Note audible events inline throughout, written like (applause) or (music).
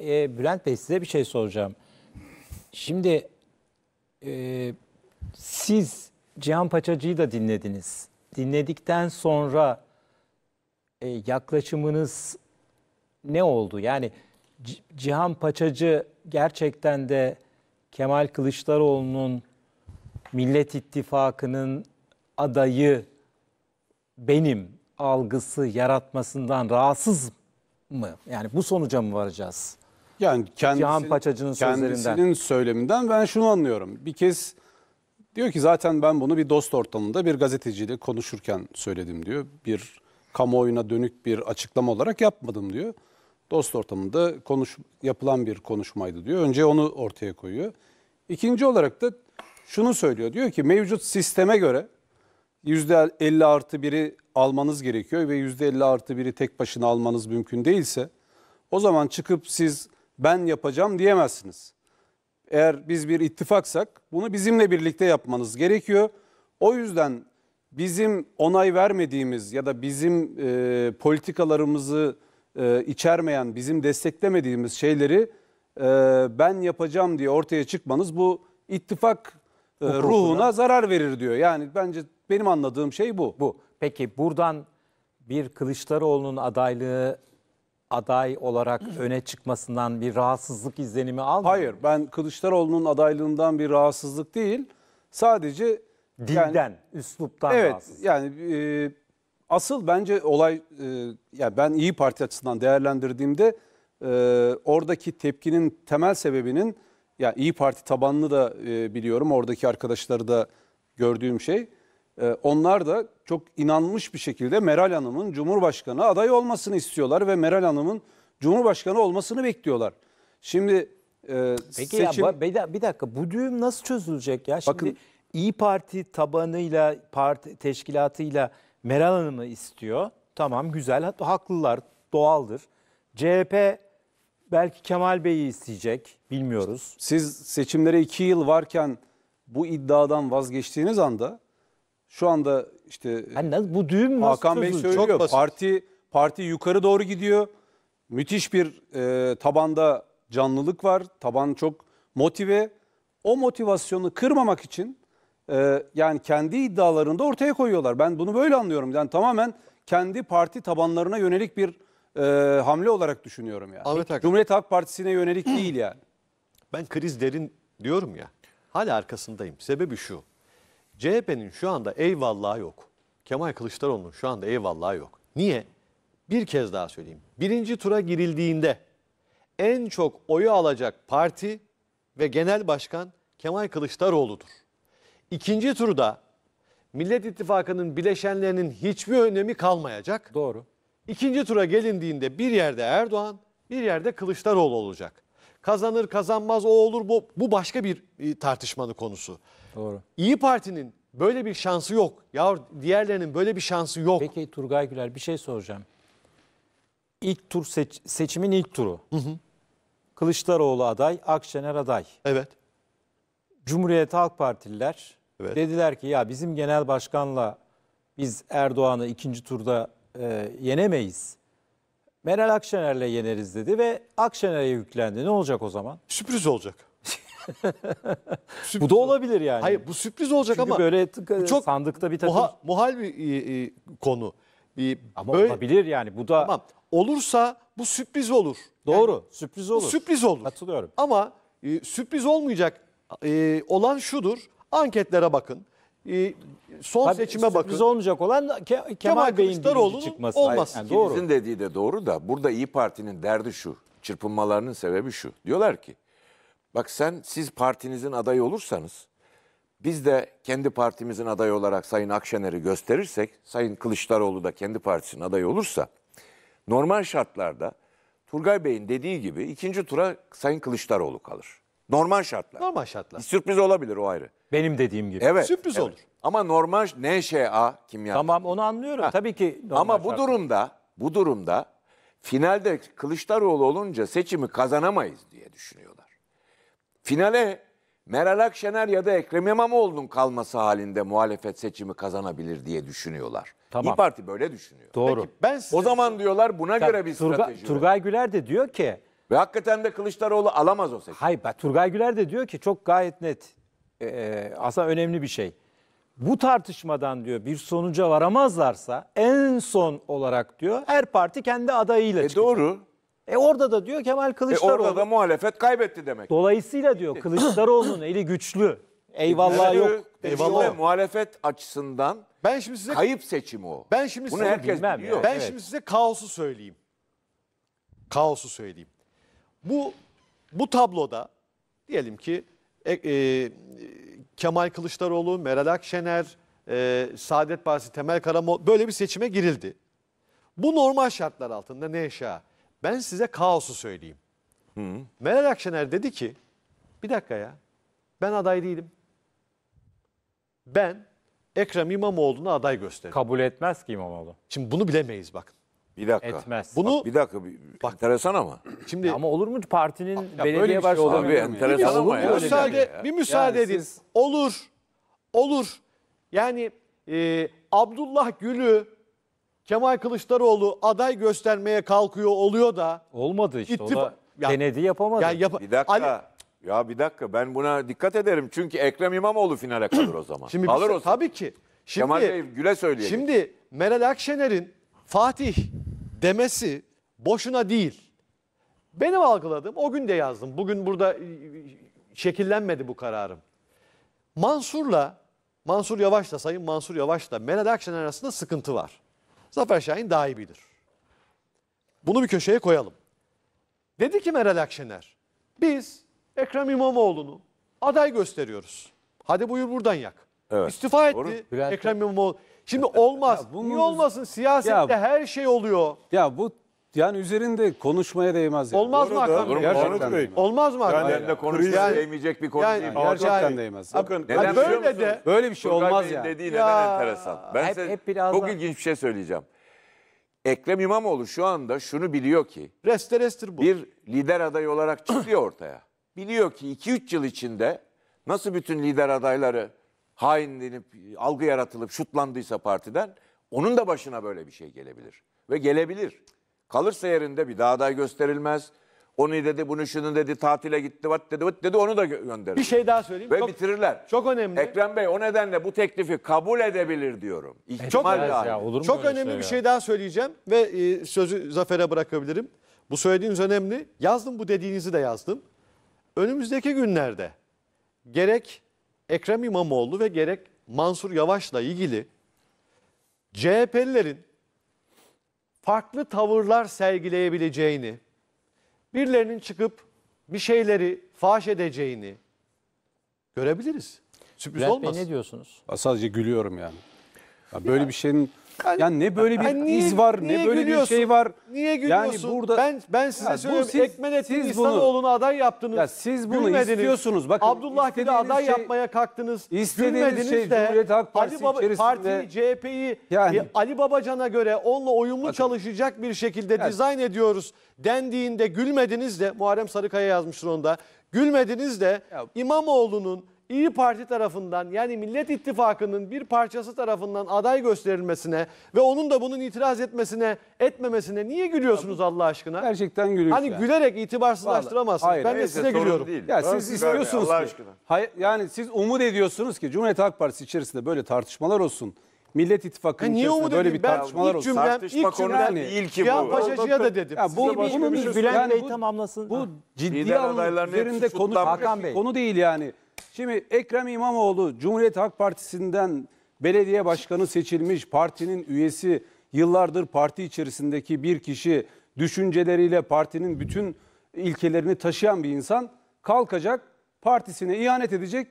e, Bülent Bey size bir şey soracağım. Şimdi e, siz Cihan Paçacı'yı da dinlediniz. Dinledikten sonra e, yaklaşımınız ne oldu? Yani C Cihan Paçacı gerçekten de Kemal Kılıçdaroğlu'nun Millet İttifakı'nın adayı benim algısı yaratmasından rahatsız mı? Yani bu sonuca mı varacağız? Yani kendisi, Cihan Paçacı'nın kendisinin söyleminden ben şunu anlıyorum. Bir kez diyor ki zaten ben bunu bir dost ortamında bir gazeteciyle konuşurken söyledim diyor. Bir kamuoyuna dönük bir açıklama olarak yapmadım diyor. Dost ortamında konuş, yapılan bir konuşmaydı diyor. Önce onu ortaya koyuyor. İkinci olarak da şunu söylüyor. Diyor ki mevcut sisteme göre %50 artı 1'i almanız gerekiyor ve %50 artı 1'i tek başına almanız mümkün değilse o zaman çıkıp siz ben yapacağım diyemezsiniz. Eğer biz bir ittifaksak bunu bizimle birlikte yapmanız gerekiyor. O yüzden bizim onay vermediğimiz ya da bizim e, politikalarımızı e, içermeyen, bizim desteklemediğimiz şeyleri e, ben yapacağım diye ortaya çıkmanız bu ittifak e, ruhuna zarar verir diyor. Yani bence benim anladığım şey bu. Bu. Peki buradan bir Kılıçdaroğlu'nun adaylığı aday olarak öne çıkmasından bir rahatsızlık izlenimi almıyor. Hayır ben Kılıçdaroğlu'nun adaylığından bir rahatsızlık değil. Sadece dilden, yani, üsluptan evet, rahatsız. Yani e, asıl bence olay e, yani ben İyi Parti açısından değerlendirdiğimde e, oradaki tepkinin temel sebebinin ya yani İyi Parti tabanını da e, biliyorum. Oradaki arkadaşları da gördüğüm şey ee, onlar da çok inanmış bir şekilde Meral Hanım'ın Cumhurbaşkanı adayı olmasını istiyorlar ve Meral Hanım'ın Cumhurbaşkanı olmasını bekliyorlar. Şimdi e, Peki seçim... ya bir dakika bu düğüm nasıl çözülecek ya? Şimdi İyi Parti tabanıyla, parti teşkilatıyla Meral Hanım'ı istiyor. Tamam güzel, haklılar, doğaldır. CHP belki Kemal Bey'i isteyecek, bilmiyoruz. Siz seçimlere iki yıl varken bu iddiadan vazgeçtiğiniz anda şu anda işte Hani nasıl- bu düğüm nasıl Hakan Bey söylüyor. Çok basit. parti parti yukarı doğru gidiyor. Müthiş bir e, tabanda canlılık var. Taban çok motive. O motivasyonu kırmamak için e, yani kendi iddialarını da ortaya koyuyorlar. Ben bunu böyle anlıyorum. Yani tamamen kendi parti tabanlarına yönelik bir e, hamle olarak düşünüyorum yani. Ahmet Hakan. Cumhuriyet Halk Partisi'ne yönelik değil yani. Ben kriz derin diyorum ya. Hala arkasındayım. Sebebi şu. CHP'nin şu anda eyvallah yok. Kemal Kılıçdaroğlu'nun şu anda eyvallah yok. Niye? Bir kez daha söyleyeyim. Birinci tura girildiğinde en çok oyu alacak parti ve genel başkan Kemal Kılıçdaroğlu'dur. İkinci turda Millet İttifakı'nın bileşenlerinin hiçbir önemi kalmayacak. Doğru. İkinci tura gelindiğinde bir yerde Erdoğan, bir yerde Kılıçdaroğlu olacak. Kazanır kazanmaz o olur bu, bu başka bir e, tartışmanın konusu. Doğru. İyi Parti'nin böyle bir şansı yok. Ya diğerlerinin böyle bir şansı yok. Peki Turgay Güler bir şey soracağım. İlk tur seç, seçimin ilk turu. Hı hı. Kılıçdaroğlu aday, Akşener aday. Evet. Cumhuriyet Halk Partililer evet. dediler ki ya bizim genel başkanla biz Erdoğan'ı ikinci turda e, yenemeyiz. Meral Akşener'le yeneriz dedi ve Akşener'e yüklendi. Ne olacak o zaman? Sürpriz olacak. sürpriz (laughs) bu da olabilir yani. Hayır bu sürpriz olacak Çünkü ama. böyle bu ıı, çok sandıkta bir takım. Muha, muhal bir e, e, konu. Bir, ama böyle, olabilir yani bu da. Tamam olursa bu sürpriz olur. Doğru yani, sürpriz olur. Sürpriz olur. Katılıyorum. Ama e, sürpriz olmayacak e, olan şudur anketlere bakın. Ee, son Tabii seçime bakın. olmayacak olan Kemal, Kemal Bey'in birinci Kılıçdaroğlu'nun çıkması. olması. Yani doğru. Sizin dediği de doğru da burada İyi Parti'nin derdi şu. Çırpınmalarının sebebi şu. Diyorlar ki bak sen siz partinizin adayı olursanız biz de kendi partimizin adayı olarak Sayın Akşener'i gösterirsek, Sayın Kılıçdaroğlu da kendi partisinin adayı olursa normal şartlarda Turgay Bey'in dediği gibi ikinci tura Sayın Kılıçdaroğlu kalır. Normal şartlar. Normal şartlar. Bir sürpriz olabilir o ayrı. Benim dediğim gibi. Evet. Sürpriz evet. olur. Ama normal NŞA kimya. Tamam onu anlıyorum. Ha. Tabii ki normal Ama bu şartlar. durumda bu durumda finalde Kılıçdaroğlu olunca seçimi kazanamayız diye düşünüyorlar. Finale Meral Akşener ya da Ekrem İmamoğlu'nun kalması halinde muhalefet seçimi kazanabilir diye düşünüyorlar. Tamam. İyi Parti böyle düşünüyor. Doğru. Peki, ben size... O zaman diyorlar buna ya, göre bir Turga, strateji. Turgay Güler de diyor ki ve hakikaten de Kılıçdaroğlu alamaz o seçimi. Hayır Turgay Güler de diyor ki çok gayet net. Ee, aslında önemli bir şey. Bu tartışmadan diyor bir sonuca varamazlarsa en son olarak diyor her parti kendi adayıyla e çıkacak. Doğru. E orada da diyor Kemal Kılıçdaroğlu. E orada da muhalefet kaybetti demek. Dolayısıyla diyor Kılıçdaroğlu'nun eli güçlü. Eyvallah yok. Eyvallah. Muhalefet açısından ben şimdi size kayıp seçim o. Ben şimdi Bunu size herkes bilmem biliyor. Ya. Ben evet. şimdi size kaosu söyleyeyim. Kaosu söyleyeyim. Bu bu tabloda diyelim ki e, e, Kemal Kılıçdaroğlu, Meral Akşener, e, Saadet Partisi, Temel Karamo, böyle bir seçime girildi. Bu normal şartlar altında ne yaşa? Ben size kaosu söyleyeyim. Hı. Meral Akşener dedi ki bir dakika ya ben aday değilim. Ben Ekrem İmamoğlu'na aday gösteririm. Kabul etmez ki İmamoğlu. Şimdi bunu bilemeyiz bakın. Bir dakika. etmez. Bunu bir dakika. Bir, enteresan ama. Şimdi Ama olur mu partinin belediye böyle bir şey olabilir Abi mi? bir enteresan ama şey ya. müsaade, bir müsaade Yani edin. siz- Olur. Olur. Yani e, Abdullah Gül'ü Kemal Kılıçdaroğlu aday göstermeye kalkıyor oluyor da. Olmadı işte. o da Ya- denedi yapamadı. Yani yap- Bir dakika. Ali- Ya bir dakika ben buna dikkat ederim. Çünkü Ekrem İmamoğlu finale kalır o zaman. Şimdi Alır biz- o zaman. tabii ki. Şimdi Kemal Bey Gül'e söyleyelim. Şimdi Meral Akşener'in Fatih demesi boşuna değil. Benim algıladığım o gün de yazdım. Bugün burada e, e, şekillenmedi bu kararım. Mansur'la, Mansur Yavaş'la, Sayın Mansur Yavaş'la Meral Akşener arasında sıkıntı var. Zafer Şahin daha iyi bilir. Bunu bir köşeye koyalım. Dedi ki Meral Akşener, biz Ekrem İmamoğlu'nu aday gösteriyoruz. Hadi buyur buradan yak. Evet. İstifa etti Doğru. Ekrem İmamoğlu. Şimdi olmaz. Ya bunun- Niye olmasın? Siyasette Ya- her şey oluyor. Ya bu yani üzerinde konuşmaya değmez. Yani. Olmaz mı Doğru, Hakan Gerçekten Gerçekten Olmaz mı Hakan Yani, konuşmaya Yani- değmeyecek bir konu yani- değil. Gerçekten yani- değmez. Bakın Neden biliyor böyle musunuz? de- Böyle bir şey Turgay olmaz Bey'in yani. dediği neden Ya. enteresan. Ben Hep- size hep biraz çok daha- ilginç bir şey söyleyeceğim. Ekrem İmamoğlu şu anda şunu biliyor ki restir bu. bir lider aday olarak çıkıyor ortaya. Biliyor ki 2-3 yıl içinde nasıl bütün lider adayları hain denip algı yaratılıp şutlandıysa partiden onun da başına böyle bir şey gelebilir. Ve gelebilir. Kalırsa yerinde bir daha aday gösterilmez. Onu dedi, bunu şunu dedi, tatile gitti, vat dedi, vat dedi onu da gönderir. Bir şey daha söyleyeyim. Ve Çok- bitirirler. Çok önemli. Ekrem Bey o nedenle bu teklifi kabul edebilir diyorum. İhtimal Çok- Ya, olur mu Çok önemli şey bir ya? şey daha söyleyeceğim ve e, sözü Zafer'e bırakabilirim. Bu söylediğiniz önemli. Yazdım bu dediğinizi de yazdım. Önümüzdeki günlerde gerek Ekrem İmamoğlu ve gerek Mansur Yavaş'la ilgili CHP'lilerin farklı tavırlar sergileyebileceğini, birilerinin çıkıp bir şeyleri faş edeceğini görebiliriz. Sürpriz Bey olmaz. ne diyorsunuz? Sadece gülüyorum yani. Ya böyle bir şeyin yani ne böyle bir yani niye, iz var, ne böyle bir şey var. Niye gülüyorsun? Yani burada ben ben size ya söylüyorum. Siz, Ekmenettin siz İhsanoğlu'nu aday yaptınız. Ya siz bunu istiyorsunuz. Bakın Abdullah Gül'ü aday şey, yapmaya kalktınız. Gülmediniz şey de, Cumhuriyet Halk Partisi Ali Baba, içerisinde Parti CHP'yi yani, e, Ali Babacan'a göre onunla uyumlu bakın, çalışacak bir şekilde yani, dizayn ediyoruz dendiğinde gülmediniz de Muharrem Sarıkaya yazmıştır onda. Gülmediniz de ya, İmamoğlu'nun İyi Parti tarafından yani Millet İttifakı'nın bir parçası tarafından aday gösterilmesine ve onun da bunun itiraz etmesine, etmemesine niye gülüyorsunuz Allah aşkına? Gerçekten gülüyoruz. Hani gülerek itibarsızlaştıramazsınız. Hayır, ben de size gülüyorum. Değil. Ya Öyle siz istiyorsunuz ki, aşkına. hayır, yani siz umut ediyorsunuz ki Cumhuriyet Halk Partisi içerisinde böyle tartışmalar olsun. Millet İttifakı'nın yani içerisinde böyle bir ben tartışmalar ilk cümlem, olsun. İlk cümlem yani, değil ki bu. Paşacı'ya da dedim. Ya bu, Size bunun bir Bülent yani Bey tamamlasın. Bu ciddi anlamda üzerinde konu, Hakan Bey. konu değil yani. Şimdi Ekrem İmamoğlu Cumhuriyet Halk Partisi'nden belediye başkanı seçilmiş, partinin üyesi, yıllardır parti içerisindeki bir kişi düşünceleriyle partinin bütün ilkelerini taşıyan bir insan kalkacak, partisine ihanet edecek,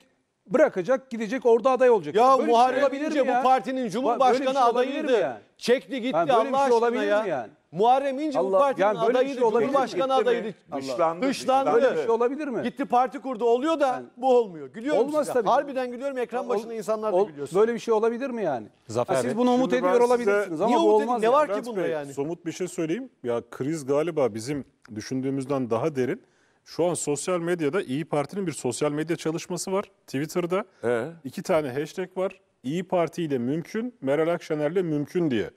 bırakacak, gidecek orada aday olacak. Ya böyle şey Muharrem şey İnce bu partinin Cumhurbaşkanı şey adayıydı. Yani? Çekti gitti ha, böyle şey Allah şey aşkına olabilir ya. Mi yani? Muharrem İnce bu Allah- partinin yani böyle bir adayıydı, şey olabilir mi? Cumhurbaşkanı adayıydı. Dışlandı. Dışlandı. Böyle bir şey olabilir mi? Gitti parti kurdu oluyor da bu olmuyor. Gülüyorum Olmaz size. tabii. Harbiden gülüyorum ekran başında insanlar da ol- gülüyor. Böyle bir şey olabilir mi yani? Zafer Ha, siz bunu umut Şimdi ediyor olabilirsiniz ama bu olmaz. ne var ki bunda yani? Somut bir şey söyleyeyim. Ya kriz galiba bizim düşündüğümüzden daha derin. Şu an sosyal medyada İyi Parti'nin bir sosyal medya çalışması var. Twitter'da Ee? iki tane hashtag var. İyi Parti ile mümkün, Meral Akşener'le mümkün diye.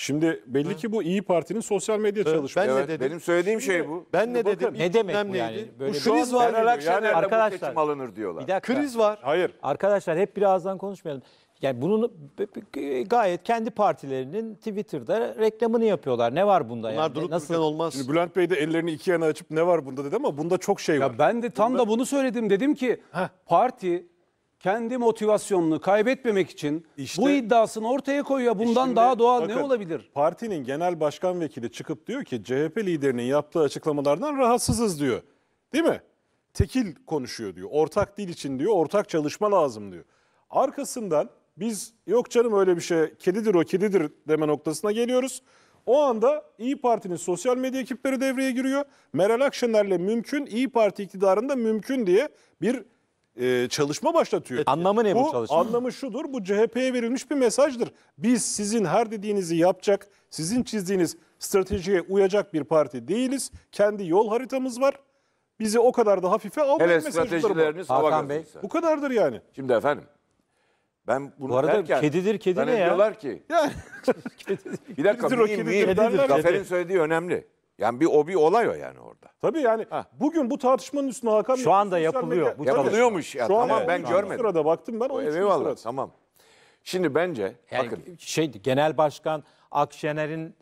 Şimdi belli ki bu İyi Parti'nin sosyal medya çalışması. Ben ne dedim? Benim söylediğim şey bu. Ben ne dedim? Ne demek bu yani? Böyle bu kriz var. Meral Akşener'de arkadaşlar, bu alınır diyorlar. Bir dakika. Kriz var. Hayır. Arkadaşlar hep birazdan konuşmayalım. Yani bunun gayet kendi partilerinin Twitter'da reklamını yapıyorlar. Ne var bunda Bunlar yani? Durup Nasıl olmaz? Şimdi Bülent Bey de ellerini iki yana açıp ne var bunda dedi ama bunda çok şey var. ben de tam bunda... da bunu söyledim. Dedim ki Heh. parti kendi motivasyonunu kaybetmemek için İşte- bu iddiasını ortaya koyuyor. Bundan Şimdi daha doğal ne olabilir? Partinin genel başkan vekili çıkıp diyor ki CHP liderinin yaptığı açıklamalardan rahatsızız diyor. Değil mi? Tekil konuşuyor diyor. Ortak dil için diyor. Ortak çalışma lazım diyor. Arkasından biz yok canım öyle bir şey kedidir o kedidir deme noktasına geliyoruz. O anda İyi Parti'nin sosyal medya ekipleri devreye giriyor. Meral Akşener'le mümkün, İyi Parti iktidarında mümkün diye bir e, çalışma başlatıyor. E, anlamı ne bu, bu çalışma? Anlamı şudur. Bu CHP'ye verilmiş bir mesajdır. Biz sizin her dediğinizi yapacak, sizin çizdiğiniz stratejiye uyacak bir parti değiliz. Kendi yol haritamız var. Bizi o kadar da hafife almayın Hele stratejileriniz bu. Hakan Bey. Bu kadardır yani. Şimdi efendim ben bunu Bu arada derken, kedidir kedi ne ya? diyorlar ki. Yani. (laughs) bir dakika miyim miyim. Zafer'in söylediği önemli. Yani bir o bir olay o yani orada. Tabii yani ha. bugün bu tartışmanın üstüne Hakan Şu anda yapılıyor. Bu yapılıyormuş ya. Şu tamam ben görmedim. Sırada baktım ben o Eyvallah sırada. tamam. Şimdi bence yani bakın. Şey genel başkan Akşener'in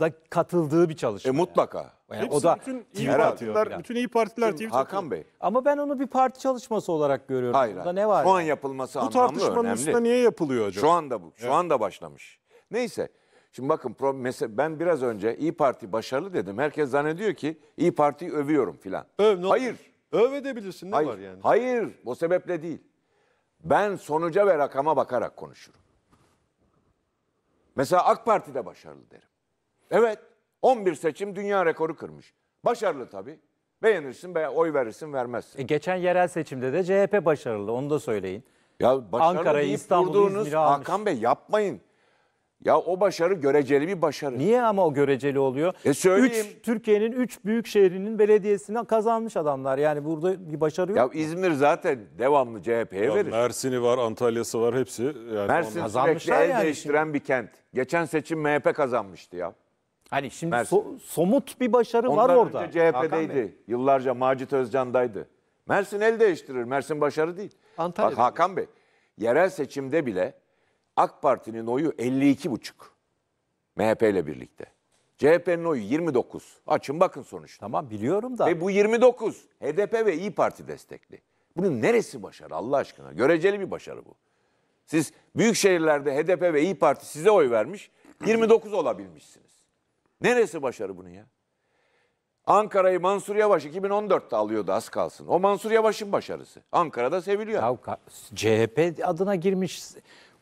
da katıldığı bir e, çalışma. E mutlaka. Yani Hepsi o da bütün iyi partiler, bütün iyi partiler Şimdi, Hakan Bey. Ama ben onu bir parti çalışması olarak görüyorum. Hayır. Burada ne var? Şu an yapılması bu anlamlı önemli. Bu tartışmanın üstüne niye yapılıyor acaba? Şu anda bu. Şu evet. anda başlamış. Neyse. Şimdi bakın mesela ben biraz önce İyi Parti başarılı dedim. Herkes zannediyor ki İyi Parti'yi övüyorum filan. Öv, ne Hayır. Öv edebilirsin ne Hayır. var yani? Hayır o sebeple değil. Ben sonuca ve rakama bakarak konuşurum. Mesela AK Parti de başarılı derim. Evet 11 seçim dünya rekoru kırmış. Başarılı tabii. Beğenirsin, be oy verirsin, vermezsin. E, geçen yerel seçimde de CHP başarılı onu da söyleyin. Ya başarılı Ankara'yı, deyip İstanbul'u, İzmir'i almış. Hakan Bey yapmayın. Ya o başarı göreceli bir başarı. Niye ama o göreceli oluyor? E söyleyeyim. Üç, Türkiye'nin üç büyük şehrinin belediyesine kazanmış adamlar. Yani burada bir başarı yok. Ya mu? İzmir zaten devamlı CHP'ye verir. Mersin'i var, Antalya'sı var hepsi. Yani Mersin sürekli el yani değiştiren şimdi. bir kent. Geçen seçim MHP kazanmıştı ya. Hani şimdi so, somut bir başarı Ondan var orada. Ondan önce CHP'deydi. Yıllarca Macit Özcan'daydı. Mersin el değiştirir. Mersin başarı değil. Antalya. Bak Hakan Bey, yerel seçimde bile AK Parti'nin oyu 52,5. MHP ile birlikte. CHP'nin oyu 29. Açın bakın sonuç. Tamam biliyorum da. Ve bu 29 HDP ve İyi Parti destekli. Bunun neresi başarı Allah aşkına? Göreceli bir başarı bu. Siz büyük şehirlerde HDP ve İyi Parti size oy vermiş. 29 olabilmişsiniz. Neresi başarı bunu ya? Ankara'yı Mansur Yavaş 2014'te alıyordu az kalsın. O Mansur Yavaş'ın başarısı. Ankara'da seviliyor. Ya, CHP adına girmiş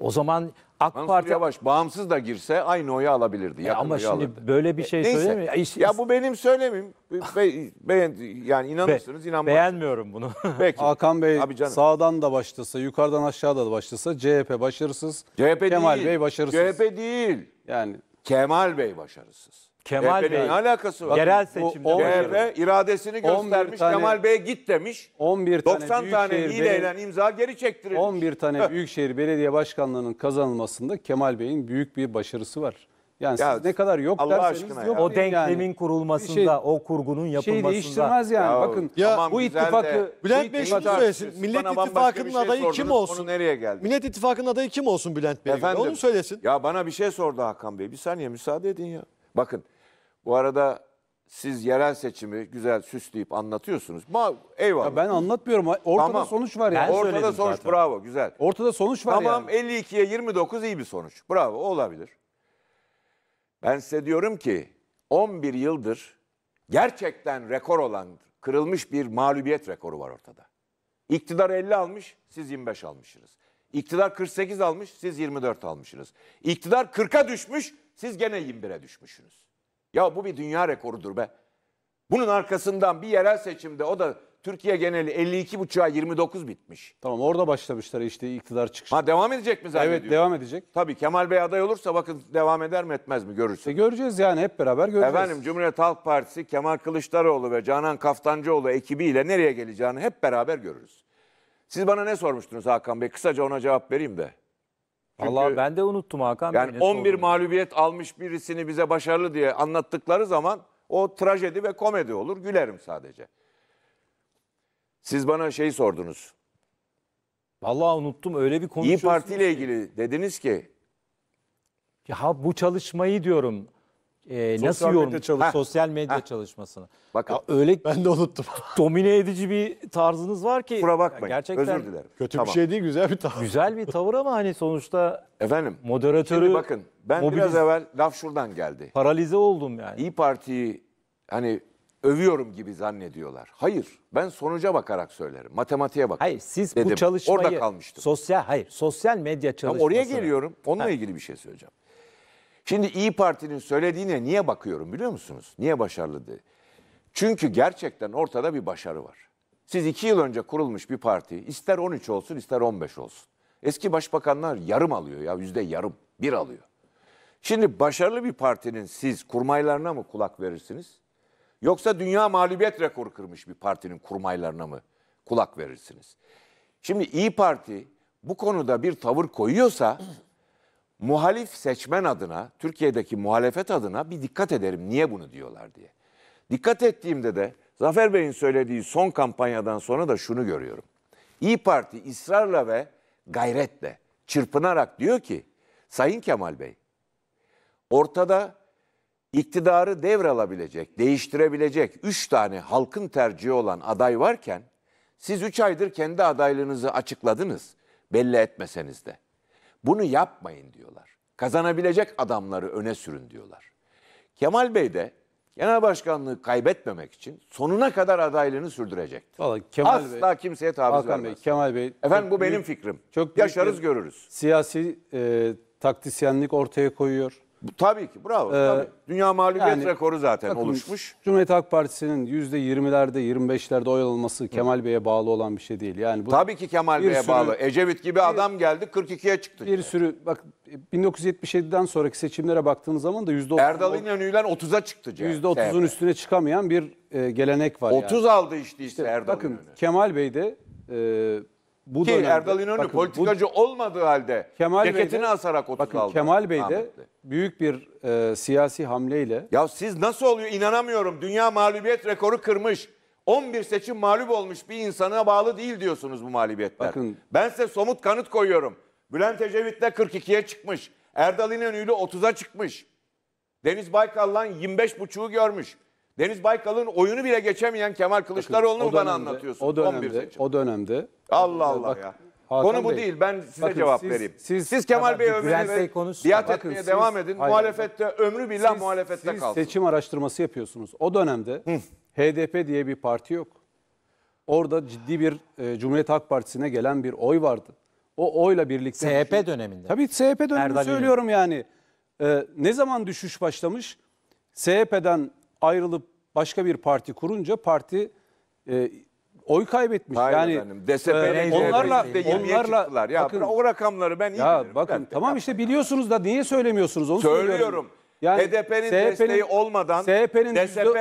o zaman AK Mansur Parti Yavaş bağımsız da girse aynı oyu alabilirdi. E ya ama şimdi alırdı. böyle bir e, şey Neyse. söylemiyor. E, ya, bu benim söylemim. Be, beğen, yani inanırsınız inanmazsınız. beğenmiyorum bunu. (laughs) Peki. Hakan Bey Abi canım. sağdan da başlasa, yukarıdan aşağıda da başlasa CHP başarısız, CHP Kemal değil. Bey başarısız. CHP değil. Yani Kemal Bey başarısız. Kemal CHP'nin Bey. alakası var? Yerel seçimde o- başarılı. CHP iradesini göstermiş. tane- Kemal Bey git demiş. 11 tane 90 tane Büyükşehir hileyle imza geri çektirilmiş. 11 tane Heh. (laughs) Büyükşehir Belediye Başkanlığı'nın kazanılmasında Kemal Bey'in büyük bir başarısı var. Yani ya, siz ne kadar yok Allah derseniz yok. O denklemin yani. Şey kurulmasında, şey, o kurgunun şey yapılmasında. Şey değiştirmez yani. Ya, Bakın ya, tamam, bu ittifakı... De, şey Bülent Bey şunu söylesin. Millet İttifakı'nın şey adayı kim olsun? nereye geldi? Millet İttifakı'nın adayı kim olsun Bülent Bey? Efendim, Onu söylesin. Ya bana bir şey sordu Hakan Bey. Bir saniye müsaade edin ya. Bakın bu arada siz yerel seçimi güzel süsleyip anlatıyorsunuz. Ma eyvallah. Ya ben anlatmıyorum. Ortada tamam. sonuç var yani. Ben Ortada sonuç zaten. bravo güzel. Ortada sonuç var tamam, yani. Tamam 52'ye 29 iyi bir sonuç. Bravo olabilir. Ben size diyorum ki 11 yıldır gerçekten rekor olan kırılmış bir mağlubiyet rekoru var ortada. İktidar 50 almış, siz 25 almışsınız. İktidar 48 almış, siz 24 almışsınız. İktidar 40'a düşmüş, siz gene 21'e düşmüşsünüz. Ya bu bir dünya rekorudur be. Bunun arkasından bir yerel seçimde o da Türkiye geneli 52 52.5'a 29 bitmiş. Tamam orada başlamışlar işte iktidar çıkışı. Ha devam edecek mi zannediyorsun? Evet devam edecek. Tabii Kemal Bey aday olursa bakın devam eder mi etmez mi görürsün. İşte göreceğiz yani hep beraber göreceğiz. Efendim Cumhuriyet Halk Partisi Kemal Kılıçdaroğlu ve Canan Kaftancıoğlu ekibiyle nereye geleceğini hep beraber görürüz. Siz bana ne sormuştunuz Hakan Bey? Kısaca ona cevap vereyim de. Allah ben de unuttum Hakan Bey. Yani 11 sorduğunu. mağlubiyet almış birisini bize başarılı diye anlattıkları zaman o trajedi ve komedi olur. Gülerim sadece. Siz bana şey sordunuz. Vallahi unuttum öyle bir İyi Parti ile ilgili dediniz ki Ya bu çalışmayı diyorum. Ee, nasıl medya çalış- Ha. sosyal medya çalışmasını. Bakın. Ya öyle Ben de unuttum. (laughs) domine edici bir tarzınız var ki. kusura bakmayın. Gerçekten Özür dilerim. Kötü Tamam. bir şey değil güzel bir tavır. Güzel bir tavır ama hani sonuçta Efendim. moderatörü Şimdi bakın ben mobiliz- biraz evvel laf şuradan geldi. paralize oldum yani. İyi Parti'yi hani övüyorum gibi zannediyorlar. Hayır, ben sonuca bakarak söylerim. Matematiğe bak. Hayır, siz dedim. bu çalışmayı orada kalmıştım. Sosyal hayır, sosyal medya çalışması. Tam oraya geliyorum. Onunla ha. ilgili bir şey söyleyeceğim. Şimdi İyi Parti'nin söylediğine niye bakıyorum biliyor musunuz? Niye başarılı diye. Çünkü gerçekten ortada bir başarı var. Siz iki yıl önce kurulmuş bir parti ister 13 olsun ister 15 olsun. Eski başbakanlar yarım alıyor ya yüzde yarım bir alıyor. Şimdi başarılı bir partinin siz kurmaylarına mı kulak verirsiniz? Yoksa dünya mağlubiyet rekoru kırmış bir partinin kurmaylarına mı kulak verirsiniz? Şimdi İyi Parti bu konuda bir tavır koyuyorsa (clears throat) muhalif seçmen adına, Türkiye'deki muhalefet adına bir dikkat ederim niye bunu diyorlar diye. Dikkat ettiğimde de Zafer Bey'in söylediği son kampanyadan sonra da şunu görüyorum. İyi Parti ısrarla ve gayretle, çırpınarak diyor ki Sayın Kemal Bey, ortada iktidarı devralabilecek, değiştirebilecek üç tane halkın tercihi olan aday varken siz üç aydır kendi adaylığınızı açıkladınız belli etmeseniz de. Bunu yapmayın diyorlar. Kazanabilecek adamları öne sürün diyorlar. Kemal Bey de genel başkanlığı kaybetmemek için sonuna kadar adaylığını sürdürecektir. Vallahi Kemal Asla Bey, kimseye taviz Hakan vermez. Bey, Kemal Bey. Efendim bu benim fikrim. Çok Yaşarız görürüz. Siyasi e, taktisyenlik ortaya koyuyor bu, tabii ki bravo. Ee, tabii. Dünya mağlubiyet yani, rekoru zaten bakın, oluşmuş. Cumhuriyet Halk Partisi'nin %20'lerde 25'lerde oy alması Kemal Bey'e bağlı olan bir şey değil. Yani bu Tabii ki Kemal Bey'e bağlı. Ecevit gibi bir, adam geldi 42'ye çıktı. Bir yani. sürü bak 1977'den sonraki seçimlere baktığınız zaman da %30 Erdal İnönü'yle 30'a çıktı. %30'un üstüne çıkamayan bir e, gelenek var 30 yani. aldı işte, işte Erdal Bakın İnönü. Kemal Bey de e, bu Ki dönemde, Erdal İnönü bakın, politikacı bu, olmadığı halde Kemal ceketini Bey'de, asarak 30 bakın, aldı. Kemal Bey de büyük bir e, siyasi hamleyle. Ya siz nasıl oluyor inanamıyorum. Dünya mağlubiyet rekoru kırmış. 11 seçim mağlup olmuş bir insana bağlı değil diyorsunuz bu mağlubiyetler. Bakın, ben size somut kanıt koyuyorum. Bülent Ecevit'le 42'ye çıkmış. Erdal İnönü'yle 30'a çıkmış. Deniz Baykal'la 25,5'u görmüş. Deniz Baykal'ın oyunu bile geçemeyen Kemal Kılıçdaroğlu'nu mu bana anlatıyorsun? O dönemde, o dönemde. Allah ee, Allah bak, ya. Hakan Konu bu Bey, değil. Ben size bakın, cevap siz, vereyim. Siz, siz Kemal Bey ömrünü biat bakın, etmeye siz, devam edin. Hayır, muhalefette ömrü billah siz, muhalefette siz kalsın. Siz seçim araştırması yapıyorsunuz. O dönemde Hı. HDP diye bir parti yok. Orada ciddi bir e, Cumhuriyet Halk Partisi'ne gelen bir oy vardı. O oyla birlikte... CHP düşün... Şey- döneminde. Tabii CHP döneminde söylüyorum yani. E, ne zaman düşüş başlamış? CHP'den ayrılıp başka bir parti kurunca parti e, oy kaybetmiş. Hayır yani efendim. DSP'nin e, onlarla şey onlarla çıktılar. Ya bakın, o rakamları ben iyi ya bilirim. Bakın ben, tamam işte biliyorsunuz da niye söylemiyorsunuz onu söylüyorum. söylüyorum. Yani HDP'nin desteği olmadan DSP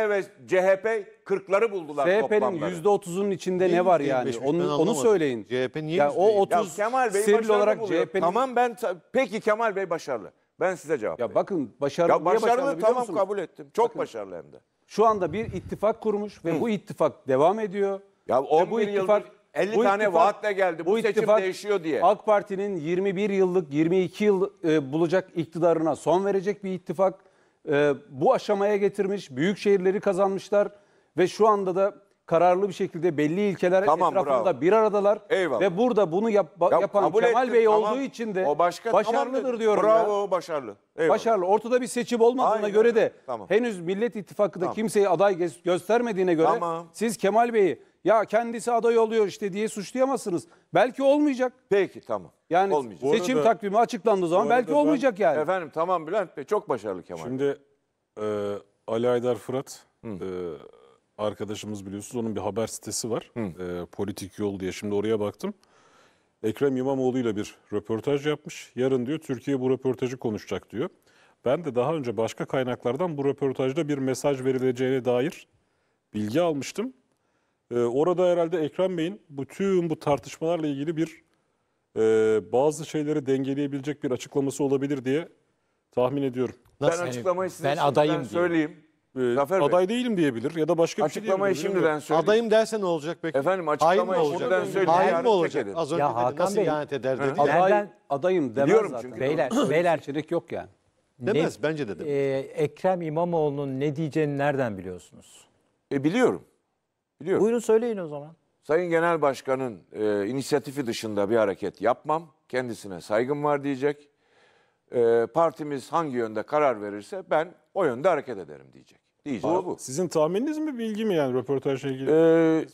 ve CHP kırkları buldular CHP'nin yüzde %30'unun içinde ne var yani? Onu, onu söyleyin. CHP niye yani o 30 ya Kemal Bey sivil olarak CHP'nin... Tamam ben peki Kemal Bey başarılı. Ben size cevap Ya bakın başarılı, ya niye başarılı tamam musunuz? kabul ettim. Çok Bakın. başarılı hem de. Şu anda bir ittifak kurmuş ve bu ittifak devam ediyor. Ya o bu ittifak, 50 bu tane ittifak- vaatle geldi. Bu, seçim ittifak değişiyor diye. AK Parti'nin 21 yıllık, 22 yıl e, bulacak iktidarına son verecek bir ittifak. E, bu aşamaya getirmiş, büyük şehirleri kazanmışlar ve şu anda da kararlı bir şekilde belli ilkeler Tamam, etrafında bravo. bir aradalar Eyvallah. ve burada bunu yap- Ya yapan Kemal ettim, Bey tamam. olduğu için de o başka başarılıdır tamam dedi. diyorum ya. Bravo başarılı. Eyvallah. Başarılı. Ortada bir seçim olmadığına Aynen göre de Tamam. henüz Millet İttifakı'nda kimseyi aday göstermediğine göre Tamam. siz Kemal Bey'i ya kendisi aday oluyor işte diye suçlayamazsınız. Belki olmayacak. Peki tamam. Yani Olmayacak. seçim arada- takvimi açıklandığı zaman belki ben- olmayacak yani. Efendim tamam Bülent Bey çok başarılı Kemal. Şimdi e, Ali Aydar Fırat e, arkadaşımız biliyorsunuz onun bir haber sitesi var. E, Politik Yol diye. Şimdi oraya baktım. Ekrem İmamoğlu ile bir röportaj yapmış. Yarın diyor Türkiye bu röportajı konuşacak diyor. Ben de daha önce başka kaynaklardan bu röportajda bir mesaj verileceğine dair bilgi almıştım. Ee, orada herhalde Ekrem Bey'in bütün bu tartışmalarla ilgili bir e, bazı şeyleri dengeleyebilecek bir açıklaması olabilir diye tahmin ediyorum. ben Nasıl yani? açıklamayı size ben adayım adayım diyor. söyleyeyim e, Zafer Bey. aday değilim diyebilir ya da başka bir şey Açıklamayı diyebilir, bilmiyorum. şimdiden söyleyeyim. Adayım derse ne olacak peki? Efendim Hain açıklamayı olacak? şimdiden söyleyeyim. Hain mi olacak? çekelim. Az önce Ya dedi, Hakan nasıl Bey- ihanet eder dedi. Aday- adayım demez Biliyorum zaten. çünkü. Beyler, (clears throat) beylerçilik yok yani. Demez bence de demez. Ee, Ekrem İmamoğlu'nun ne diyeceğini nereden biliyorsunuz? E, biliyorum. Biliyorum. Buyurun söyleyin o zaman. Sayın Genel Başkan'ın e, inisiyatifi dışında bir hareket yapmam. Kendisine saygım var diyecek. Ee, partimiz hangi yönde karar verirse ben o yönde hareket ederim diyecek. Diyeceği bu. Sizin tahmininiz mi bilgi mi yani röportajla ilgili? Ee,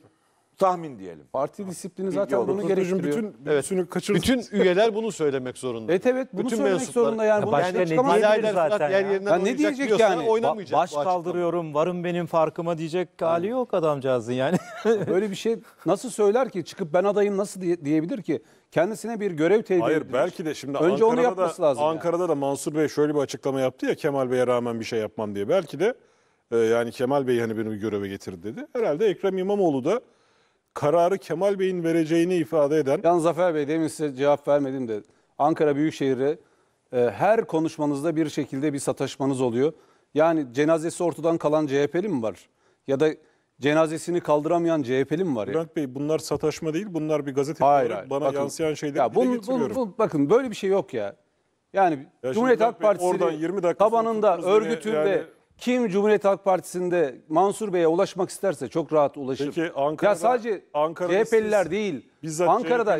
tahmin diyelim. Parti disiplini zaten olur. bunu gerektiriyor. Bütün, evet. Bütün üyeler bunu söylemek zorunda. Evet evet bunu Bütün söylemek zorunda yani. Ya bunu ne çıkamaz. zaten ya? yer yerinden Ya ne diyecek yani? Oynamayacak Baş kaldırıyorum, varım benim farkıma diyecek hali yok adamcağızın yani. (laughs) Böyle bir şey nasıl söyler ki çıkıp ben adayım nasıl diye- diyebilir ki? Kendisine bir görev tevdi Hayır edilmiş. belki de şimdi Önce Ankara'da, onu yapması da, lazım. yani. Ankara'da da Mansur Bey şöyle bir açıklama yaptı ya Kemal Bey'e rağmen bir şey yapmam diye. Belki de e, yani Kemal Bey hani beni bir göreve getirdi dedi. Herhalde Ekrem İmamoğlu da kararı Kemal Bey'in vereceğini ifade eden... Yalnız Zafer Bey demin size cevap vermedim de Ankara Büyükşehir'e e, her konuşmanızda bir şekilde bir sataşmanız oluyor. Yani cenazesi ortadan kalan CHP'li mi var? Ya da cenazesini kaldıramayan CHP'li mi var? Ya? Bülent Bey bunlar sataşma değil bunlar bir gazete hayır, hayır. bana bakın, yansıyan şeyleri ya bun, bun, bun, Bakın böyle bir şey yok ya. Yani ya Cumhuriyet Halk Partisi tabanında, örgütünde... Yani kim Cumhuriyet Halk Partisi'nde Mansur Bey'e ulaşmak isterse çok rahat ulaşır. Peki Ankara'da, ya sadece Ankara'da CHP'liler siz, değil, bizzat Ankara'da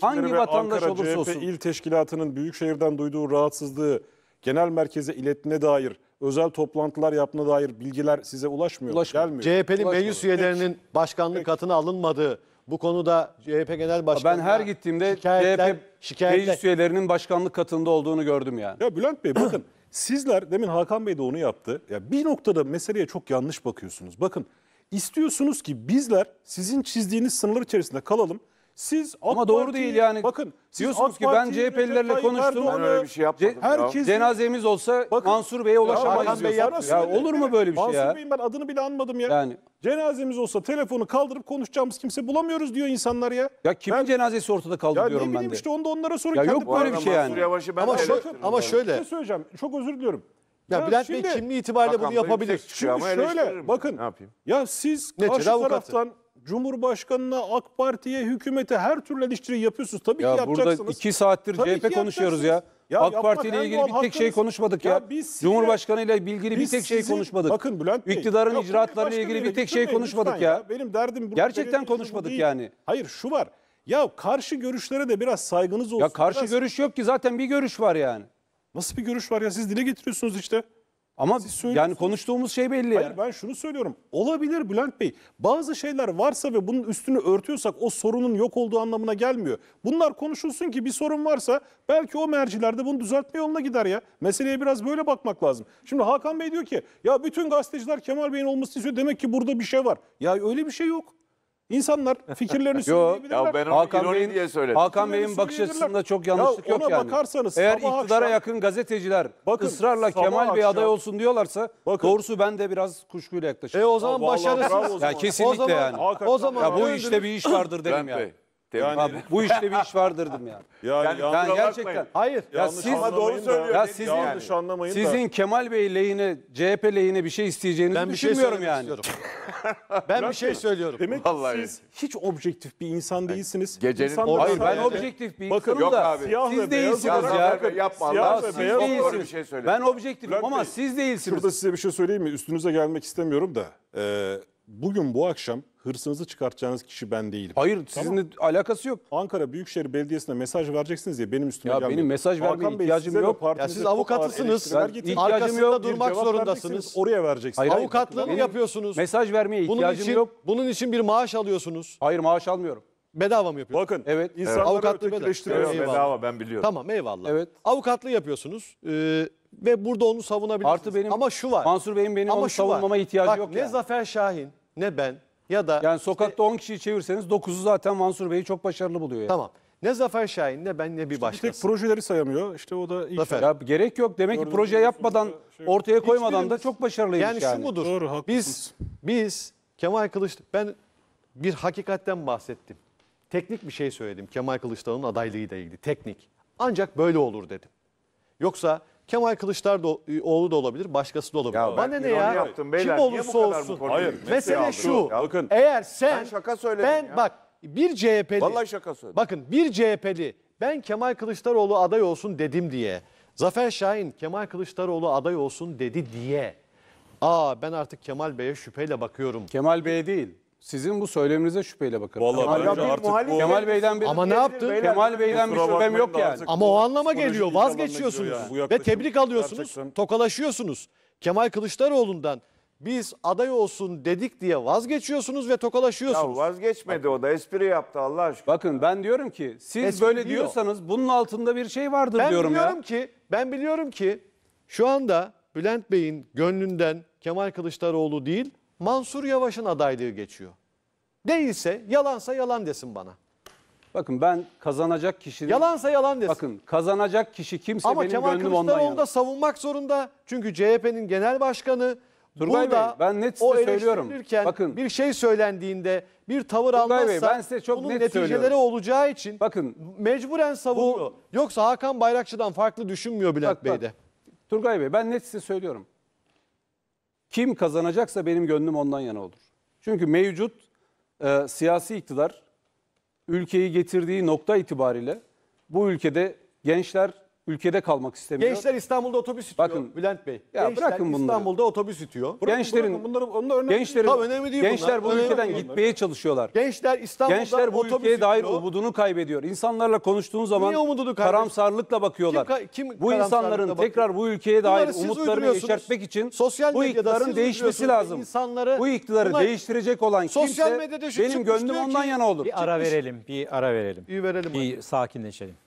hangi ve vatandaş Ankara olursa CHP olsun. il teşkilatının Büyükşehir'den duyduğu rahatsızlığı genel merkeze ilettiğine dair özel toplantılar yaptığına dair bilgiler size ulaşmıyor. ulaşmıyor. Gelmiyor. CHP'li meclis üyelerinin Peki. başkanlık Peki. katına alınmadığı bu konuda CHP Genel Başkanı ben her gittiğimde CHP şikayetler. meclis üyelerinin başkanlık katında olduğunu gördüm yani. Ya Bülent Bey bakın (clears throat) Sizler demin Hakan Bey de onu yaptı. Ya bir noktada meseleye çok yanlış bakıyorsunuz. Bakın istiyorsunuz ki bizler sizin çizdiğiniz sınırlar içerisinde kalalım. Siz AK Ama doğru Parti'yi- değil yani. Bakın siz Diyorsunuz AK ki ben Parti'yi, CHP'lilerle konuştum. Ben öyle bir şey yapmadım. Ce- herkes- Cenazemiz olsa Bakın- Mansur Bey'e ulaşamayız. Hakan Bey ya olur mu böyle bir şey ya Mansur Bey'in ben adını bile anmadım ya. Yani. Cenazemiz olsa telefonu kaldırıp konuşacağımız kimse bulamıyoruz diyor insanlar ya. Ya kimin Ben- cenazesi ortada kaldı Ya ne ben bileyim de. işte onu da onlara sorun. Ya yok böyle bir şey yani. Yavaş'ı ben Ama de şöyle- ama şöyle- Bir şey söyleyeceğim. Çok özür diliyorum. Ya Bülent Bey kimliği itibariyle bunu Bey bir yapabilir. Şey şimdi şöyle bakın. Ne yapayım? Ya siz Neticede karşı taraftan Cumhurbaşkanına, AK Parti'ye, hükümete her türlü eleştiri yapıyorsunuz. Tabii ya ki yapacaksınız. Burada iki saattir Tabii CHP konuşuyoruz ya. Ya AK Parti ile ilgili bir tek hakkınız. şey konuşmadık ya. ya biz Cumhurbaşkanı ile ilgili bir tek şey konuşmadık. Bakın Bülent Bey. İktidarın icraatları ile ilgili bir tek şey konuşmadık ya. ya. Benim derdim gerçekten konuşmadık değil. yani. Hayır şu var. Ya karşı görüşlere de biraz saygınız olsun. Ya karşı biraz... görüş yok ki zaten bir görüş var yani. Nasıl bir görüş var ya siz dile getiriyorsunuz işte. Ama yani konuştuğumuz şey belli ya. Hayır ben şunu söylüyorum. Olabilir Bülent Bey. Bazı şeyler varsa ve bunun üstünü örtüyorsak o sorunun yok olduğu anlamına gelmiyor. Bunlar konuşulsun ki bir sorun varsa belki o mercilerde bunu düzeltme yoluna gider ya. Meseleye biraz böyle bakmak lazım. Şimdi Hakan Bey diyor ki ya bütün gazeteciler Kemal Bey'in olması istiyor. Demek ki burada bir şey var. Ya öyle bir şey yok. İnsanlar (laughs) fikirlerini söyleyebilirler. Ya Hakan Bey'in, diye söyledim. Hakan Bey'in bakış açısında çok yanlışlık Ya yok ona yani. bakarsanız Eğer sabah iktidara akşam- yakın gazeteciler Bakın, ısrarla Kemal Bey akşam- aday olsun diyorlarsa Bakın. doğrusu ben de biraz kuşkuyla yaklaşıyorum. E o zaman Ya, Kesinlikle bravo o zaman. Ya kesinlikle yani. Hakan- Ya bu işte bir iş vardır dedim Bülent Bey. Yani, abi, bu işte bir iş var dedim yani. (laughs) Yani, yani ben gerçekten bakmayın. hayır. Ya siz ama doğru söylüyorsunuz. Ya sizin yanlış yani, anlamayın Sizin da. Kemal Bey lehine, CHP lehine bir şey isteyeceğinizi ben şey düşünmüyorum şey yani. (laughs) ben bir şey söylüyorum. Demek Vallahi. siz hiç objektif bir insan değilsiniz. Gecenin insan hayır ben objektif bir Bakın, insanım da siyah siz değilsiniz ya. Yapma Allah. Siz değilsiniz. şey Ben objektifim ama siz değilsiniz. Şurada size bir şey söyleyeyim mi? Üstünüze gelmek istemiyorum da. Bugün bu akşam hırsınızı çıkartacağınız kişi ben değilim. Hayır sizinle alakası yok. Ankara Büyükşehir Belediyesi'ne mesaj vereceksiniz diye benim üstüme Ya gelmeyin. benim mesaj vermeye Bey, ihtiyacım size yok. Ya siz avukatısınız. İhtiyacım yok. durmak zorundasınız. Oraya vereceksiniz. Hayır, Avukatlığını Benim yapıyorsunuz. Mesaj vermeye Bunun ihtiyacım için, yok. bunun için bir maaş alıyorsunuz. Hayır maaş almıyorum. Bedava mı yapıyorsunuz? Bakın Evet. insanları Avukatlığı bedava. ötekileştiriyoruz. Evet. Bedava ben biliyorum. Tamam eyvallah. Evet. Avukatlığı yapıyorsunuz ee, ve burada onu savunabilirsiniz. Artı benim Ama şu var. Mansur Bey'in benim onu şu var. savunmama ihtiyacı Bak, yok Ne yani. Zafer Şahin ne ben ya da Yani sokakta 10 kişiyi çevirseniz 9'u zaten Mansur Bey'i çok başarılı buluyor. Yani. Tamam. Ne Zafer Şahin ne ben ne bir Bir tek projeleri sayamıyor. İşte o da ilk. Zafer. Ya gerek yok. Demek ki proje yapmadan, şey- ortaya koymadan da çok başarılıymış yani. Yani şu mudur? Doğru, biz biz Kemal Kılıç ben bir hakikatten bahsettim. Teknik bir şey söyledim Kemal Kılıçdaroğlu'nun adaylığıyla ilgili. Teknik. Ancak böyle olur dedim. Yoksa Kemal Kılıçdaroğlu e, da olabilir, başkası da olabilir. Ya Bana ben ne ya? yaptım beyler. Kim Niye bu olursa olsun. Hayır, mesele şu. Ya bakın. Eğer sen Ben şaka söyledim ben ya. bak bir CHP'li Vallahi şaka söyledim. Bakın bir CHP'li ben Kemal Kılıçdaroğlu aday olsun dedim diye. Zafer Şahin Kemal Kılıçdaroğlu aday olsun dedi diye. Aa ben artık Kemal Bey'e şüpheyle bakıyorum. Kemal Bey değil. Sizin bu söyleminize şüpheyle bakarım. Vallahi Kemal, bence Bey- artık bu- Kemal Bey'den bir Ama ne yaptın? Kemal Bey'den bir Kusura şüphem yok yani. Ama o anlama geliyor. Vazgeçiyorsunuz gidiyor ve tebrik alıyorsunuz, Gerçekten. tokalaşıyorsunuz. Kemal Kılıçdaroğlu'ndan biz aday olsun dedik diye vazgeçiyorsunuz ve Ya tokalaşıyorsunuz. vazgeçmedi o da espri yaptı Allah aşkına. Bakın ben diyorum ki siz Espri böyle diyor. diyorsanız bunun altında bir şey vardır ben diyorum biliyorum ki ben biliyorum ki şu anda Bülent Bey'in gönlünden Kemal Kılıçdaroğlu değil Mansur Yavaş'ın adaylığı geçiyor. Değilse yalansa yalan desin bana. Bakın ben kazanacak kişinin... Yalansa yalan desin. Bakın kazanacak kişi kimse Ama benim Kemal gönlüm ondan yana. Ama savunmak zorunda. Çünkü CHP'nin genel başkanı Turgay Burada Bey ben net size söylüyorum. Bakın bir şey söylendiğinde bir tavır Turgay almazsa Bey, ben size çok bunun net neticeleri söylüyorum. olacağı için bakın mecburen savunuyor. Bu, Yoksa Hakan Bayrakçı'dan farklı düşünmüyor Bülent bak, Bey de. Turgay Bey ben net size söylüyorum kim kazanacaksa benim gönlüm ondan yana olur. Çünkü mevcut e, siyasi iktidar ülkeyi getirdiği nokta itibariyle bu ülkede gençler ülkede kalmak istemiyor. Gençler İstanbul'da otobüs itiyor Bakın, Bülent Bey. Ya gençler bırakın bunları. İstanbul'da otobüs itiyor. Bırakın, gençlerin bırakın bunları onlar önemli. Gençlerin Tamam önemli değil gençler bunlar. bu önemli ülkeden bunlar. gitmeye çalışıyorlar. Gençler İstanbul'da gençler bu otobüs ülkeye dair itiyor. umudunu kaybediyor. İnsanlarla konuştuğun zaman Niye umudunu karamsarlıkla bakıyorlar. Kim, kim bu insanların bakıyor? tekrar bu ülkeye dair bunları umutlarını yeşertmek için Sosyal bu iktidarın değişmesi lazım. İnsanları bu iktidarı bunlar, değiştirecek olan Sosyal kimse benim gönlüm ondan yana olur. Bir ara verelim. Bir ara verelim. Bir verelim. Bir sakinleşelim.